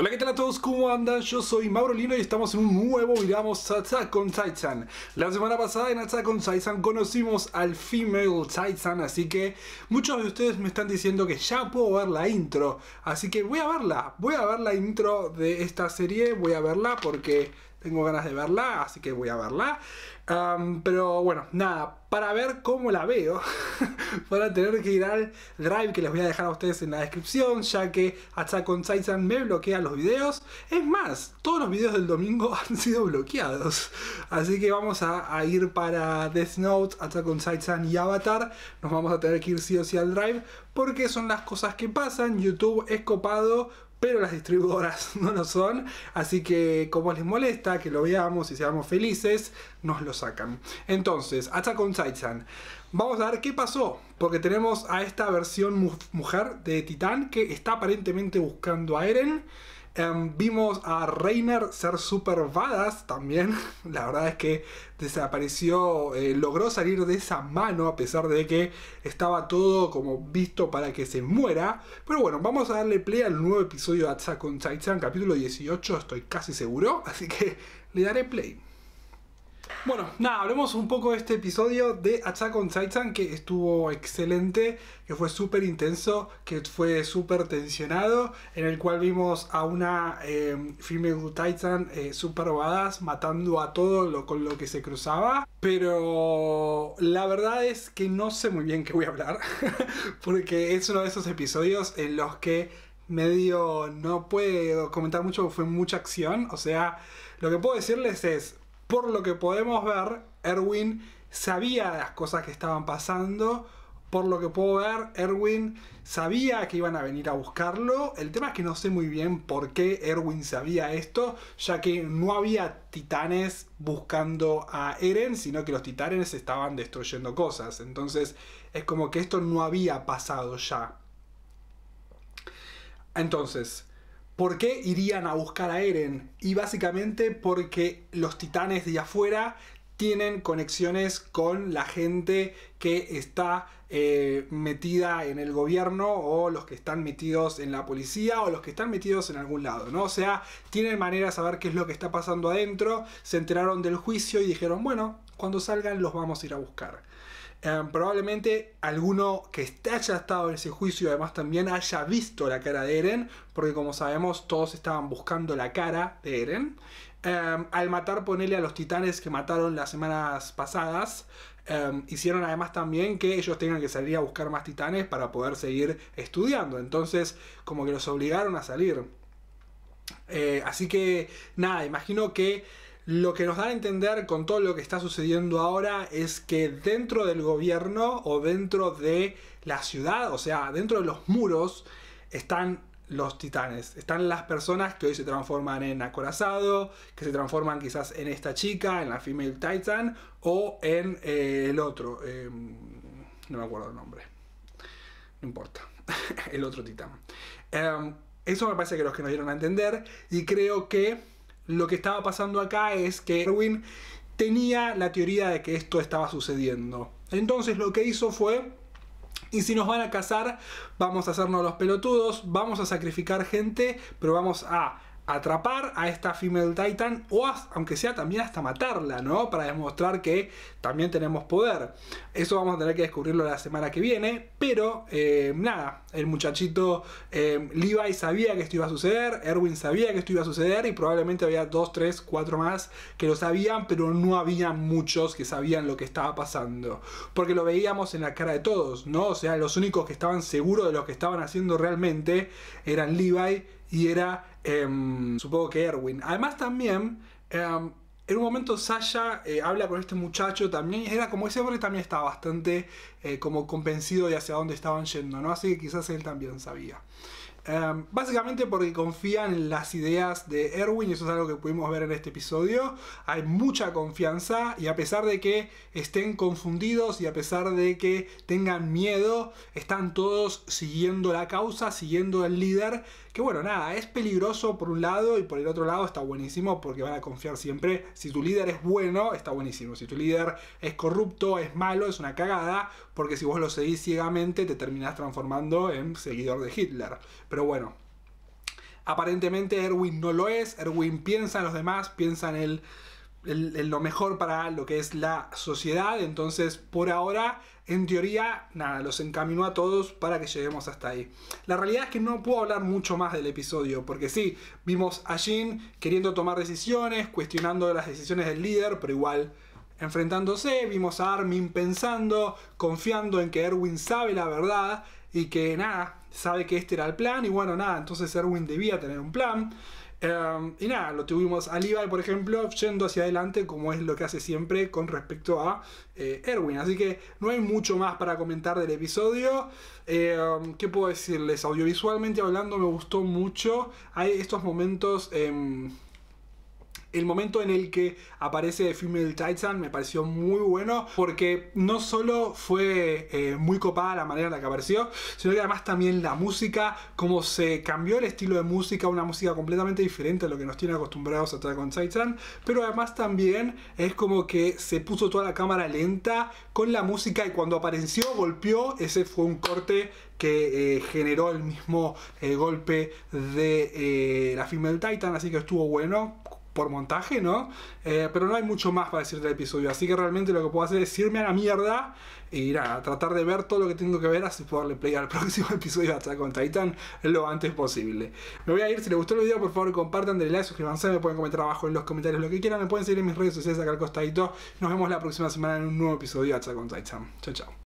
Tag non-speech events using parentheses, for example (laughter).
Hola, ¿qué tal a todos? ¿Cómo andan? Yo soy Mauro Lino y estamos en un nuevo miramos Attack con Titan. La semana pasada en Attack on Titan conocimos al Female Titan, así que muchos de ustedes me están diciendo que ya puedo ver la intro, así que voy a verla, voy a ver la intro de esta serie, voy a verla porque tengo ganas de verla, así que voy a verla. pero bueno, nada, para ver cómo la veo, (laughs) van a tener que ir al drive que les voy a dejar a ustedes en la descripción, ya que hasta con Titan me bloquea los videos. Es más, todos los videos del domingo (laughs) han sido bloqueados. Así que vamos a, ir para Death Note, hasta con Titan y Avatar. Nos vamos a tener que ir sí o sí al drive, porque son las cosas que pasan. YouTube es copado pero las distribuidoras (laughs) no lo son, así que como les molesta que lo veamos y seamos felices, nos lo sacan. Entonces, hasta con Titan. Vamos a ver qué pasó, porque tenemos a esta versión mujer de Titán que está aparentemente buscando a Eren. Em, vimos a Reiner ser super badass también. (laughs) La verdad es que desapareció, eh, logró salir de esa mano a pesar de que estaba todo como visto para que se muera. Pero bueno, vamos a darle play al nuevo episodio de Attack on capítulo 18, estoy casi seguro. (laughs) Así que le daré play. Bueno, nada, hablemos un poco de este episodio de Attack on Titan que estuvo excelente, que fue súper intenso, que fue súper tensionado, en el cual vimos a una eh, female Titan eh, súper matando a todo lo, con lo que se cruzaba. Pero la verdad es que no sé muy bien qué voy a hablar, (laughs) porque es uno de esos episodios en los que medio no puedo comentar mucho, fue mucha acción, o sea, lo que puedo decirles es por lo que podemos ver, Erwin sabía las cosas que estaban pasando. Por lo que puedo ver, Erwin sabía que iban a venir a buscarlo. El tema es que no sé muy bien por qué Erwin sabía esto, ya que no había titanes buscando a Eren, sino que los titanes estaban destruyendo cosas. Entonces es como que esto no había pasado ya. Entonces, ¿Por qué irían a buscar a Eren? Y básicamente porque los titanes de afuera tienen conexiones con la gente que está eh, metida en el gobierno o los que están metidos en la policía o los que están metidos en algún lado, ¿no? O sea, tienen manera de saber qué es lo que está pasando adentro, se enteraron del juicio y dijeron, bueno, cuando salgan los vamos a ir a buscar probablemente alguno que haya estado en ese juicio además también haya visto la cara de Eren, porque como sabemos todos estaban buscando la cara de Eren. al matar, ponele a los titanes que mataron las semanas pasadas, hicieron además también que ellos tengan que salir a buscar más titanes para poder seguir estudiando. Entonces, como que los obligaron a salir. Eh, así que, nada, imagino que lo que nos da a entender con todo lo que está sucediendo ahora es que dentro del gobierno o dentro de la ciudad, o sea, dentro de los muros, están los titanes. Están las personas que hoy se transforman en acorazado, que se transforman quizás en esta chica, en la female titan, o en eh, el otro. Em, no me acuerdo el nombre. No importa. (laughs) el otro titán. Em, eso me parece que los que nos dieron a entender y creo que lo que estaba pasando acá es que Erwin tenía la teoría de que esto estaba sucediendo. Entonces lo que hizo fue y si nos van a cazar, vamos a hacernos los pelotudos, vamos a sacrificar gente, pero vamos a atrapar a esta female titan o aunque sea también hasta matarla, ¿no? Para demostrar que también tenemos poder. Eso vamos a tener que descubrirlo la semana que viene, pero eh, nada, el muchachito eh, Levi sabía que esto iba a suceder, Erwin sabía que esto iba a suceder y probablemente había dos, tres, cuatro más que lo sabían, pero no había muchos que sabían lo que estaba pasando, porque lo veíamos en la cara de todos, ¿no? O sea, los únicos que estaban seguros de lo que estaban haciendo realmente eran Levi y era Em, supongo que Erwin. Además también... Em, en un momento Sasha eh, habla con este muchacho también, era como ese hombre también estaba bastante eh, como convencido de hacia dónde estaban yendo, ¿no? Así que quizás él también sabía. Em, básicamente porque confían en las ideas de Erwin, y eso es algo que pudimos ver en este episodio. Hay mucha confianza y a pesar de que estén confundidos y a pesar de que tengan miedo, están todos siguiendo la causa, siguiendo el líder. Que bueno, nada, es peligroso por un lado y por el otro lado está buenísimo porque van a confiar siempre. Si tu líder es bueno, está buenísimo. Si tu líder es corrupto, es malo, es una cagada, porque si vos lo seguís ciegamente te terminás transformando en seguidor de Hitler. Pero bueno, aparentemente Erwin no lo es, Erwin piensa en los demás, piensa en, lo mejor para lo que es la sociedad, entonces por ahora, en teoría, nada, los encaminó a todos para que lleguemos hasta ahí. La realidad es que no puedo hablar mucho más del episodio, porque sí, vimos a Jin queriendo tomar decisiones, cuestionando las decisiones del líder, pero igual enfrentándose, vimos a Armin pensando, confiando en que Erwin sabe la verdad y que nada, sabe que este era el plan y bueno, nada, entonces Erwin debía tener un plan. Em, y nada, lo tuvimos a Levi, por ejemplo, yendo hacia adelante, como es lo que hace siempre con respecto a eh, Erwin. Así que no hay mucho más para comentar del episodio. Em, ¿Qué puedo decirles? Audiovisualmente hablando, me gustó mucho. Hay estos momentos. Em, el momento en el que aparece Female Titan me pareció muy bueno porque no solo fue eh, muy copada la manera en la que apareció, sino que además también la música, cómo se cambió el estilo de música, una música completamente diferente a lo que nos tiene acostumbrados a estar con Titan, pero además también es como que se puso toda la cámara lenta con la música y cuando apareció golpeó, ese fue un corte que eh, generó el mismo eh, golpe de la Female Titan, así que estuvo bueno por montaje, ¿no? Eh, pero no hay mucho más para decir del episodio, así que realmente lo que puedo hacer es irme a la mierda y a tratar de ver todo lo que tengo que ver así poderle darle play al (laughs) próximo episodio de Attack on Titan lo antes posible. Me voy a ir, si les gustó el video por favor compartan, denle like, suscríbanse, me pueden comentar abajo en los comentarios lo que quieran, me pueden seguir en mis redes sociales acá al costadito. Nos vemos la próxima semana en un nuevo episodio de Attack on Titan. Chao, chao.